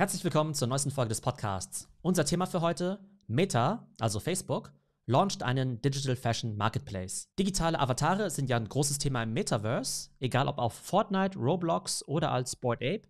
Herzlich willkommen zur neuesten Folge des Podcasts. Unser Thema für heute: Meta, also Facebook, launcht einen Digital Fashion Marketplace. Digitale Avatare sind ja ein großes Thema im Metaverse, egal ob auf Fortnite, Roblox oder als Bored Ape.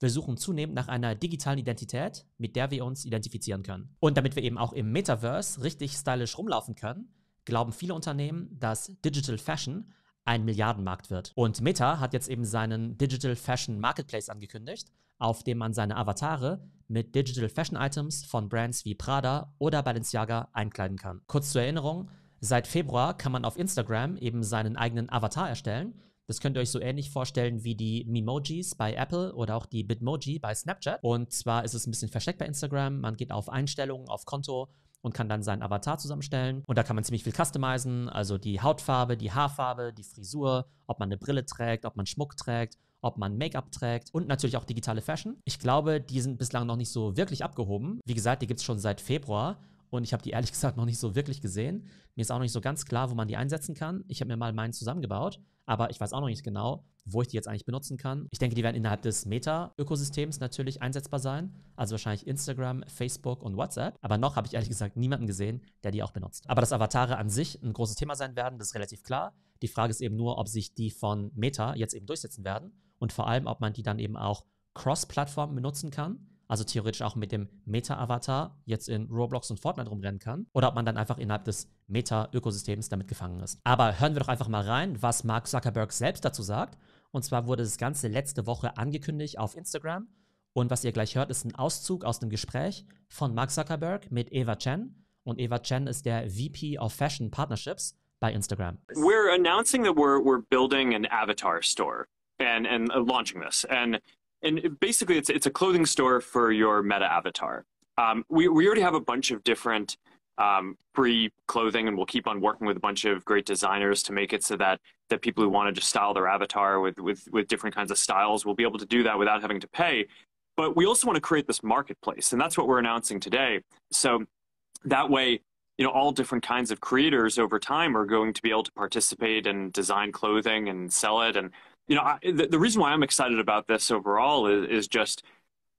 Wir suchen zunehmend nach einer digitalen Identität, mit der wir uns identifizieren können. Und damit wir eben auch im Metaverse richtig stylisch rumlaufen können, glauben viele Unternehmen, dass Digital Fashion ein Milliardenmarkt wird. Und Meta hat jetzt eben seinen Digital Fashion Marketplace angekündigt, auf dem man seine Avatare mit Digital Fashion Items von Brands wie Prada oder Balenciaga einkleiden kann. Kurz zur Erinnerung, seit Februar kann man auf Instagram eben seinen eigenen Avatar erstellen. Das könnt ihr euch so ähnlich vorstellen wie die Memojis bei Apple oder auch die Bitmoji bei Snapchat. Und zwar ist es ein bisschen versteckt bei Instagram. Man geht auf Einstellungen, auf Konto und kann dann seinen Avatar zusammenstellen. Und da kann man ziemlich viel customizen, also die Hautfarbe, die Haarfarbe, die Frisur, ob man eine Brille trägt, ob man Schmuck trägt ob man Make-up trägt und natürlich auch digitale Fashion. Ich glaube, die sind bislang noch nicht so wirklich abgehoben. Wie gesagt, die gibt es schon seit Februar und ich habe die ehrlich gesagt noch nicht so wirklich gesehen. Mir ist auch noch nicht so ganz klar, wo man die einsetzen kann. Ich habe mir mal meinen zusammengebaut aber ich weiß auch noch nicht genau, wo ich die jetzt eigentlich benutzen kann. Ich denke, die werden innerhalb des Meta-Ökosystems natürlich einsetzbar sein, also wahrscheinlich Instagram, Facebook und WhatsApp. Aber noch habe ich ehrlich gesagt niemanden gesehen, der die auch benutzt. Aber dass Avatare an sich ein großes Thema sein werden, das ist relativ klar. Die Frage ist eben nur, ob sich die von Meta jetzt eben durchsetzen werden und vor allem, ob man die dann eben auch cross plattformen benutzen kann also theoretisch auch mit dem Meta-Avatar jetzt in Roblox und Fortnite rumrennen kann, oder ob man dann einfach innerhalb des Meta-Ökosystems damit gefangen ist. Aber hören wir doch einfach mal rein, was Mark Zuckerberg selbst dazu sagt. Und zwar wurde das Ganze letzte Woche angekündigt auf Instagram. Und was ihr gleich hört, ist ein Auszug aus dem Gespräch von Mark Zuckerberg mit Eva Chen. Und Eva Chen ist der VP of Fashion Partnerships bei Instagram. We're announcing that we're, we're building an avatar store and, and launching this. And and it, basically it's, it's a clothing store for your meta avatar. Um, we, we already have a bunch of different um, free clothing and we'll keep on working with a bunch of great designers to make it so that that people who want to just style their avatar with, with, with different kinds of styles will be able to do that without having to pay. But we also want to create this marketplace and that's what we're announcing today. So that way, you know, all different kinds of creators over time are going to be able to participate and design clothing and sell it and you know, I, the, the, reason why I'm excited about this overall is, is just,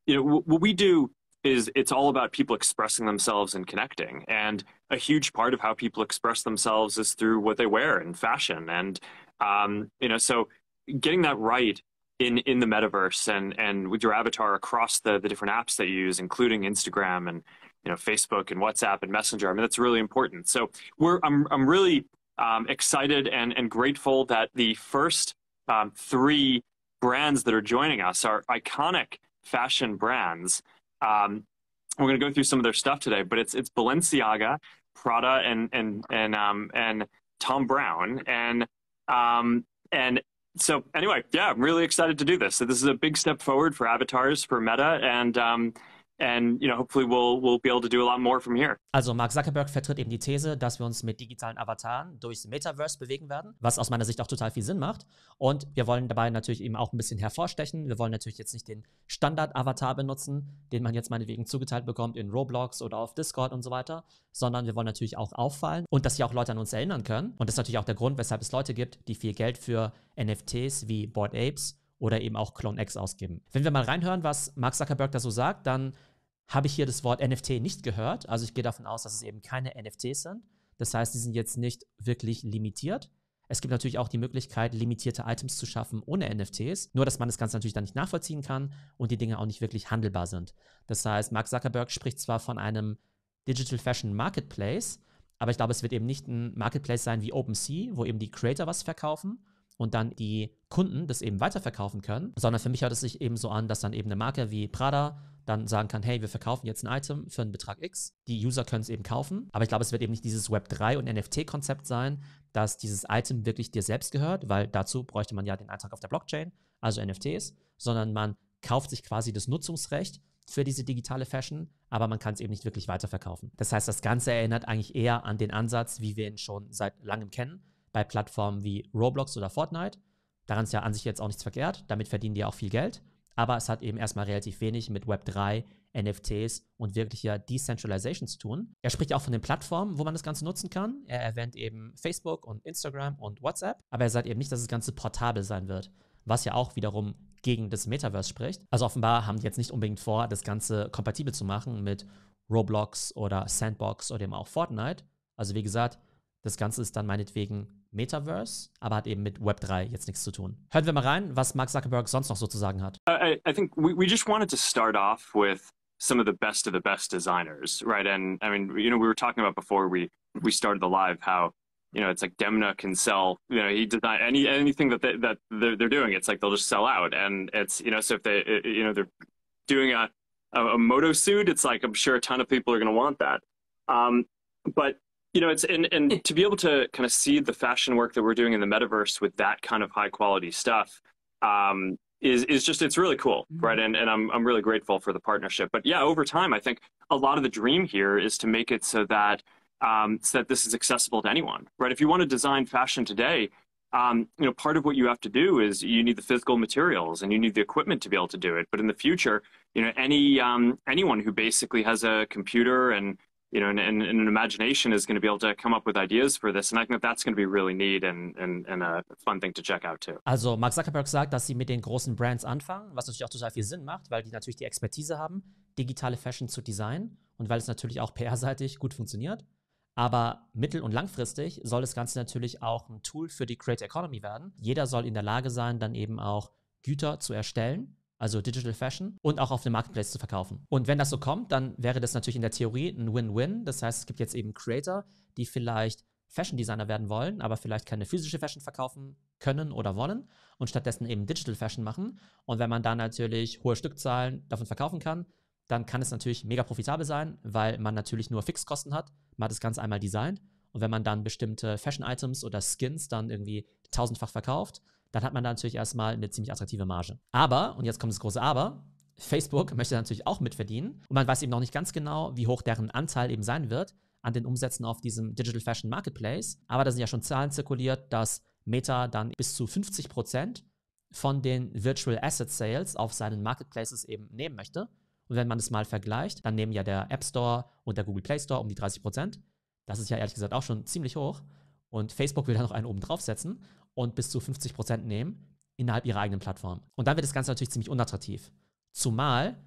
you know, w- what we do is it's all about people expressing themselves and connecting. And a huge part of how people express themselves is through what they wear and fashion. And, um, you know, so getting that right in, in the metaverse and, and with your avatar across the, the different apps that you use, including Instagram and, you know, Facebook and WhatsApp and Messenger. I mean, that's really important. So we're, I'm, I'm really um, excited and, and grateful that the first um, three brands that are joining us are iconic fashion brands. Um, we're going to go through some of their stuff today, but it's it's Balenciaga, Prada, and and and um, and Tom Brown, and um, and so anyway, yeah, I'm really excited to do this. So this is a big step forward for avatars for Meta, and um, And, you know, hopefully we'll, we'll be able to Also Mark Zuckerberg vertritt eben die These, dass wir uns mit digitalen Avataren durchs Metaverse bewegen werden, was aus meiner Sicht auch total viel Sinn macht. Und wir wollen dabei natürlich eben auch ein bisschen hervorstechen. Wir wollen natürlich jetzt nicht den Standard-Avatar benutzen, den man jetzt meinetwegen zugeteilt bekommt in Roblox oder auf Discord und so weiter, sondern wir wollen natürlich auch auffallen und dass sich auch Leute an uns erinnern können. Und das ist natürlich auch der Grund, weshalb es Leute gibt, die viel Geld für NFTs wie Bored Apes oder eben auch Clone X ausgeben. Wenn wir mal reinhören, was Mark Zuckerberg da so sagt, dann habe ich hier das Wort NFT nicht gehört. Also ich gehe davon aus, dass es eben keine NFTs sind. Das heißt, die sind jetzt nicht wirklich limitiert. Es gibt natürlich auch die Möglichkeit, limitierte Items zu schaffen ohne NFTs, nur dass man das Ganze natürlich dann nicht nachvollziehen kann und die Dinge auch nicht wirklich handelbar sind. Das heißt, Mark Zuckerberg spricht zwar von einem Digital Fashion Marketplace, aber ich glaube, es wird eben nicht ein Marketplace sein wie OpenSea, wo eben die Creator was verkaufen, und dann die Kunden das eben weiterverkaufen können, sondern für mich hört es sich eben so an, dass dann eben eine Marke wie Prada dann sagen kann, hey, wir verkaufen jetzt ein Item für einen Betrag X. Die User können es eben kaufen. Aber ich glaube, es wird eben nicht dieses Web3 und NFT-Konzept sein, dass dieses Item wirklich dir selbst gehört, weil dazu bräuchte man ja den Eintrag auf der Blockchain, also NFTs, sondern man kauft sich quasi das Nutzungsrecht für diese digitale Fashion, aber man kann es eben nicht wirklich weiterverkaufen. Das heißt, das Ganze erinnert eigentlich eher an den Ansatz, wie wir ihn schon seit langem kennen, bei Plattformen wie Roblox oder Fortnite. Daran ist ja an sich jetzt auch nichts verkehrt, damit verdienen die auch viel Geld, aber es hat eben erstmal relativ wenig mit Web3, NFTs und wirklicher Decentralization zu tun. Er spricht auch von den Plattformen, wo man das Ganze nutzen kann. Er erwähnt eben Facebook und Instagram und WhatsApp, aber er sagt eben nicht, dass das Ganze portabel sein wird, was ja auch wiederum gegen das Metaverse spricht. Also offenbar haben die jetzt nicht unbedingt vor, das Ganze kompatibel zu machen mit Roblox oder Sandbox oder eben auch Fortnite. Also wie gesagt, das Ganze ist dann meinetwegen Metaverse, aber hat eben mit Web3 jetzt nichts zu tun. Hören wir mal rein, was Mark Zuckerberg sonst noch sozusagen hat. I, I think we, we just wanted to start off with some of the best of the best designers, right? And I mean, you know, we were talking about before we we started the live how you know it's like Demna can sell. You know, he design any anything that they, that they're, they're doing. It's like they'll just sell out, and it's you know, so if they you know they're doing a a, a moto suit, it's like I'm sure a ton of people are going to want that. Um, but you know, it's and and to be able to kind of see the fashion work that we're doing in the metaverse with that kind of high quality stuff um, is is just it's really cool, mm-hmm. right? And and I'm I'm really grateful for the partnership. But yeah, over time, I think a lot of the dream here is to make it so that um, so that this is accessible to anyone, right? If you want to design fashion today. Um, you know, part of what you have to do is you need the physical materials and you need the equipment to be able to do it. But in the future, you know, any um, anyone who basically has a computer and you know, and, and, an imagination is going to be able to come up with ideas for this. And I think that's going to be really neat and, and, and a fun thing to check out too. Also Mark Zuckerberg sagt, dass sie mit den großen Brands anfangen, was natürlich auch total viel Sinn macht, weil die natürlich die Expertise haben, digitale Fashion zu designen und weil es natürlich auch PR-seitig gut funktioniert. Aber mittel- und langfristig soll das Ganze natürlich auch ein Tool für die Creator Economy werden. Jeder soll in der Lage sein, dann eben auch Güter zu erstellen also Digital Fashion, und auch auf dem Marketplace zu verkaufen. Und wenn das so kommt, dann wäre das natürlich in der Theorie ein Win-Win. Das heißt, es gibt jetzt eben Creator, die vielleicht Fashion Designer werden wollen, aber vielleicht keine physische Fashion verkaufen können oder wollen und stattdessen eben Digital Fashion machen. Und wenn man da natürlich hohe Stückzahlen davon verkaufen kann, dann kann es natürlich mega profitabel sein, weil man natürlich nur Fixkosten hat. Man hat das Ganze einmal designt. Und wenn man dann bestimmte Fashion-Items oder Skins dann irgendwie tausendfach verkauft, dann hat man da natürlich erstmal eine ziemlich attraktive Marge. Aber, und jetzt kommt das große Aber, Facebook möchte natürlich auch mitverdienen und man weiß eben noch nicht ganz genau, wie hoch deren Anteil eben sein wird an den Umsätzen auf diesem Digital Fashion Marketplace. Aber da sind ja schon Zahlen zirkuliert, dass Meta dann bis zu 50 Prozent von den Virtual Asset Sales auf seinen Marketplaces eben nehmen möchte. Und wenn man das mal vergleicht, dann nehmen ja der App Store und der Google Play Store um die 30 Prozent. Das ist ja ehrlich gesagt auch schon ziemlich hoch. Und Facebook will da noch einen oben draufsetzen und bis zu 50 nehmen innerhalb ihrer eigenen Plattform. Und dann wird das Ganze natürlich ziemlich unattraktiv. Zumal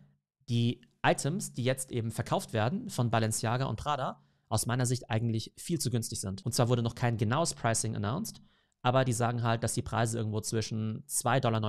die Items, die jetzt eben verkauft werden von Balenciaga und Prada, aus meiner Sicht eigentlich viel zu günstig sind. Und zwar wurde noch kein genaues Pricing announced, aber die sagen halt, dass die Preise irgendwo zwischen 2,99 Dollar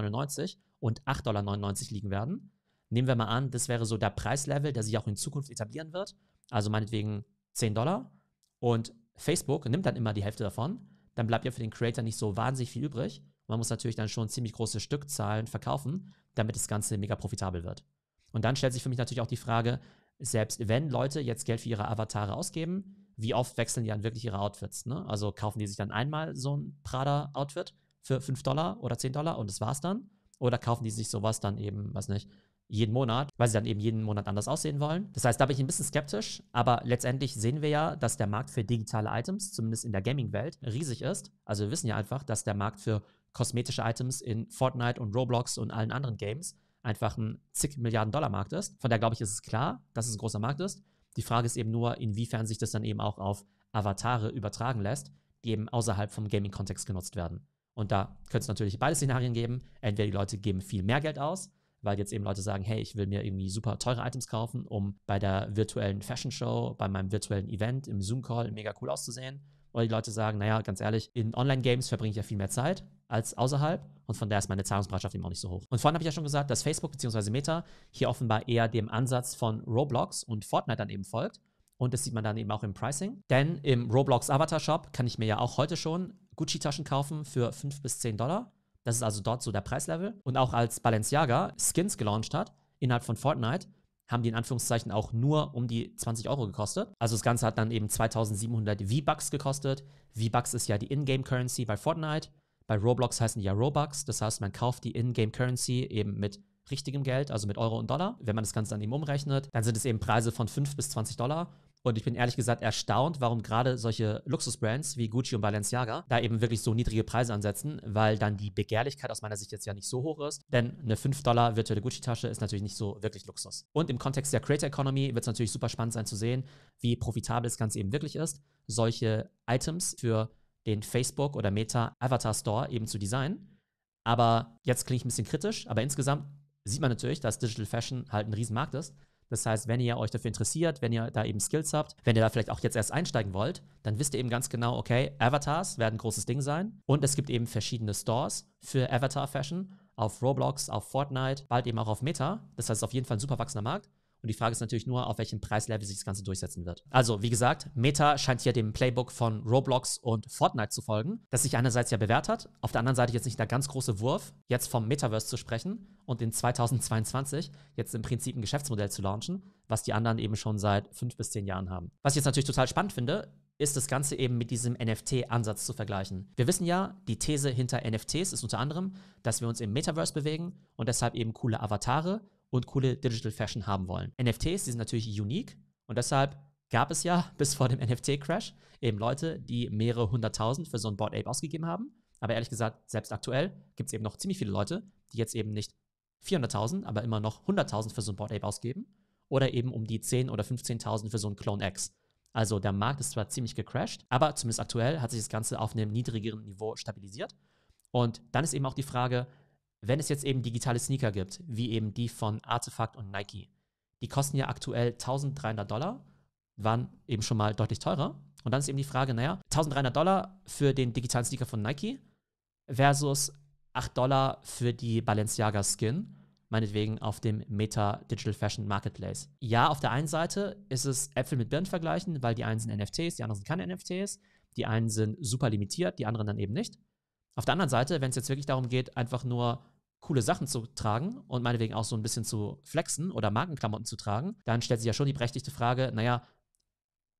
und 8,99 Dollar liegen werden. Nehmen wir mal an, das wäre so der Preislevel, der sich auch in Zukunft etablieren wird. Also meinetwegen 10 Dollar. Und Facebook nimmt dann immer die Hälfte davon dann bleibt ja für den Creator nicht so wahnsinnig viel übrig. Man muss natürlich dann schon ziemlich große Stückzahlen verkaufen, damit das Ganze mega profitabel wird. Und dann stellt sich für mich natürlich auch die Frage, selbst wenn Leute jetzt Geld für ihre Avatare ausgeben, wie oft wechseln die dann wirklich ihre Outfits? Ne? Also kaufen die sich dann einmal so ein Prada-Outfit für 5 Dollar oder 10 Dollar und das war's dann? Oder kaufen die sich sowas dann eben, weiß nicht, jeden Monat, weil sie dann eben jeden Monat anders aussehen wollen. Das heißt, da bin ich ein bisschen skeptisch, aber letztendlich sehen wir ja, dass der Markt für digitale Items, zumindest in der Gaming-Welt, riesig ist. Also wir wissen ja einfach, dass der Markt für kosmetische Items in Fortnite und Roblox und allen anderen Games einfach ein zig Milliarden Dollar Markt ist. Von daher glaube ich, ist es klar, dass es ein großer Markt ist. Die Frage ist eben nur, inwiefern sich das dann eben auch auf Avatare übertragen lässt, die eben außerhalb vom Gaming-Kontext genutzt werden. Und da könnte es natürlich beide Szenarien geben. Entweder die Leute geben viel mehr Geld aus weil jetzt eben Leute sagen, hey, ich will mir irgendwie super teure Items kaufen, um bei der virtuellen Fashion Show, bei meinem virtuellen Event, im Zoom-Call mega cool auszusehen. Oder die Leute sagen, naja, ganz ehrlich, in Online-Games verbringe ich ja viel mehr Zeit als außerhalb und von daher ist meine Zahlungsbereitschaft eben auch nicht so hoch. Und vorhin habe ich ja schon gesagt, dass Facebook bzw. Meta hier offenbar eher dem Ansatz von Roblox und Fortnite dann eben folgt. Und das sieht man dann eben auch im Pricing. Denn im Roblox Avatar Shop kann ich mir ja auch heute schon Gucci-Taschen kaufen für 5 bis 10 Dollar. Das ist also dort so der Preislevel. Und auch als Balenciaga Skins gelauncht hat, innerhalb von Fortnite, haben die in Anführungszeichen auch nur um die 20 Euro gekostet. Also das Ganze hat dann eben 2700 V-Bucks gekostet. V-Bucks ist ja die in game currency bei Fortnite. Bei Roblox heißen die ja Robux. Das heißt, man kauft die in game currency eben mit richtigem Geld, also mit Euro und Dollar. Wenn man das Ganze dann eben umrechnet, dann sind es eben Preise von 5 bis 20 Dollar. Und ich bin ehrlich gesagt erstaunt, warum gerade solche Luxusbrands wie Gucci und Balenciaga da eben wirklich so niedrige Preise ansetzen, weil dann die Begehrlichkeit aus meiner Sicht jetzt ja nicht so hoch ist. Denn eine 5 Dollar virtuelle Gucci-Tasche ist natürlich nicht so wirklich Luxus. Und im Kontext der Creator Economy wird es natürlich super spannend sein zu sehen, wie profitabel das Ganze eben wirklich ist, solche Items für den Facebook oder Meta Avatar Store eben zu designen. Aber jetzt klinge ich ein bisschen kritisch, aber insgesamt sieht man natürlich, dass Digital Fashion halt ein Riesenmarkt ist das heißt, wenn ihr euch dafür interessiert, wenn ihr da eben Skills habt, wenn ihr da vielleicht auch jetzt erst einsteigen wollt, dann wisst ihr eben ganz genau, okay, Avatars werden ein großes Ding sein. Und es gibt eben verschiedene Stores für Avatar Fashion auf Roblox, auf Fortnite, bald eben auch auf Meta. Das heißt, es ist auf jeden Fall ein super wachsender Markt. Und die Frage ist natürlich nur, auf welchem Preislevel sich das Ganze durchsetzen wird. Also, wie gesagt, Meta scheint hier dem Playbook von Roblox und Fortnite zu folgen, das sich einerseits ja bewährt hat, auf der anderen Seite jetzt nicht der ganz große Wurf, jetzt vom Metaverse zu sprechen und in 2022 jetzt im Prinzip ein Geschäftsmodell zu launchen, was die anderen eben schon seit fünf bis zehn Jahren haben. Was ich jetzt natürlich total spannend finde, ist das Ganze eben mit diesem NFT-Ansatz zu vergleichen. Wir wissen ja, die These hinter NFTs ist unter anderem, dass wir uns im Metaverse bewegen und deshalb eben coole Avatare und coole Digital Fashion haben wollen. NFTs, die sind natürlich unique und deshalb gab es ja bis vor dem NFT-Crash eben Leute, die mehrere hunderttausend für so ein Board Ape ausgegeben haben. Aber ehrlich gesagt, selbst aktuell gibt es eben noch ziemlich viele Leute, die jetzt eben nicht 400.000, aber immer noch 100.000 für so ein Board Ape ausgeben oder eben um die 10.000 oder 15.000 für so ein Clone X. Also der Markt ist zwar ziemlich gecrashed, aber zumindest aktuell hat sich das Ganze auf einem niedrigeren Niveau stabilisiert. Und dann ist eben auch die Frage, wenn es jetzt eben digitale Sneaker gibt, wie eben die von Artefakt und Nike, die kosten ja aktuell 1300 Dollar, waren eben schon mal deutlich teurer. Und dann ist eben die Frage, naja, 1300 Dollar für den digitalen Sneaker von Nike versus 8 Dollar für die Balenciaga Skin, meinetwegen auf dem Meta Digital Fashion Marketplace. Ja, auf der einen Seite ist es Äpfel mit Birnen vergleichen, weil die einen sind NFTs, die anderen sind keine NFTs, die einen sind super limitiert, die anderen dann eben nicht. Auf der anderen Seite, wenn es jetzt wirklich darum geht, einfach nur coole Sachen zu tragen und meinetwegen auch so ein bisschen zu flexen oder Markenklamotten zu tragen, dann stellt sich ja schon die berechtigte Frage, naja,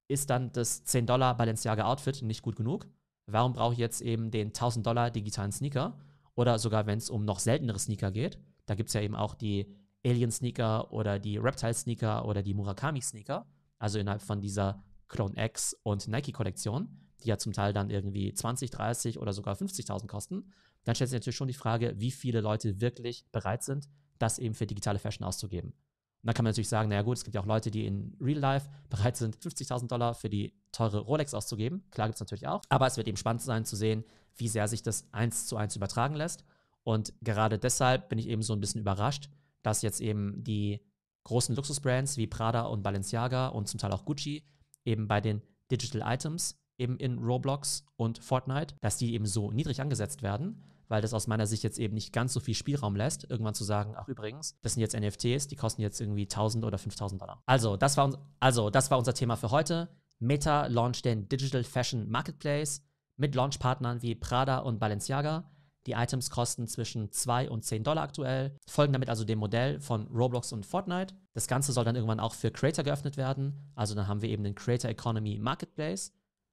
ist dann das 10 Dollar Balenciaga Outfit nicht gut genug? Warum brauche ich jetzt eben den 1000 Dollar digitalen Sneaker? Oder sogar wenn es um noch seltenere Sneaker geht, da gibt es ja eben auch die Alien Sneaker oder die Reptile Sneaker oder die Murakami Sneaker, also innerhalb von dieser Clone X und Nike Kollektion die ja zum Teil dann irgendwie 20, 30 oder sogar 50.000 kosten, dann stellt sich natürlich schon die Frage, wie viele Leute wirklich bereit sind, das eben für digitale Fashion auszugeben. Und dann kann man natürlich sagen, naja gut, es gibt ja auch Leute, die in Real Life bereit sind, 50.000 Dollar für die teure Rolex auszugeben. Klar gibt es natürlich auch. Aber es wird eben spannend sein zu sehen, wie sehr sich das eins zu eins übertragen lässt. Und gerade deshalb bin ich eben so ein bisschen überrascht, dass jetzt eben die großen Luxusbrands wie Prada und Balenciaga und zum Teil auch Gucci eben bei den Digital Items eben in Roblox und Fortnite, dass die eben so niedrig angesetzt werden, weil das aus meiner Sicht jetzt eben nicht ganz so viel Spielraum lässt, irgendwann zu sagen, ach übrigens, das sind jetzt NFTs, die kosten jetzt irgendwie 1000 oder 5000 Dollar. Also das, war also, das war unser Thema für heute. Meta launcht den Digital Fashion Marketplace mit Launchpartnern wie Prada und Balenciaga. Die Items kosten zwischen 2 und 10 Dollar aktuell, folgen damit also dem Modell von Roblox und Fortnite. Das Ganze soll dann irgendwann auch für Creator geöffnet werden. Also dann haben wir eben den Creator Economy Marketplace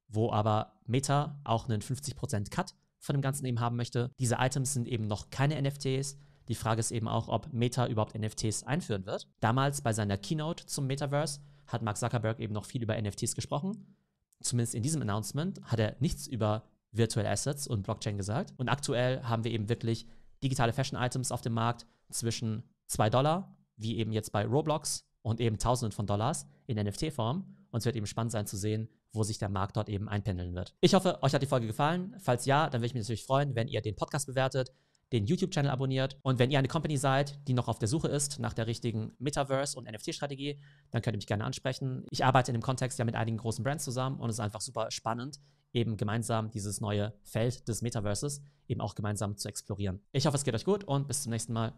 wo aber Meta auch einen 50% Cut von dem Ganzen eben haben möchte. Diese Items sind eben noch keine NFTs. Die Frage ist eben auch, ob Meta überhaupt NFTs einführen wird. Damals bei seiner Keynote zum Metaverse hat Mark Zuckerberg eben noch viel über NFTs gesprochen. Zumindest in diesem Announcement hat er nichts über Virtual Assets und Blockchain gesagt. Und aktuell haben wir eben wirklich digitale Fashion-Items auf dem Markt zwischen 2 Dollar, wie eben jetzt bei Roblox und eben Tausenden von Dollars in NFT-Form. Und es wird eben spannend sein zu sehen, wo sich der Markt dort eben einpendeln wird. Ich hoffe, euch hat die Folge gefallen. Falls ja, dann würde ich mich natürlich freuen, wenn ihr den Podcast bewertet, den YouTube-Channel abonniert. Und wenn ihr eine Company seid, die noch auf der Suche ist nach der richtigen Metaverse- und NFT-Strategie, dann könnt ihr mich gerne ansprechen. Ich arbeite in dem Kontext ja mit einigen großen Brands zusammen und es ist einfach super spannend, eben gemeinsam dieses neue Feld des Metaverses eben auch gemeinsam zu explorieren. Ich hoffe, es geht euch gut und bis zum nächsten Mal.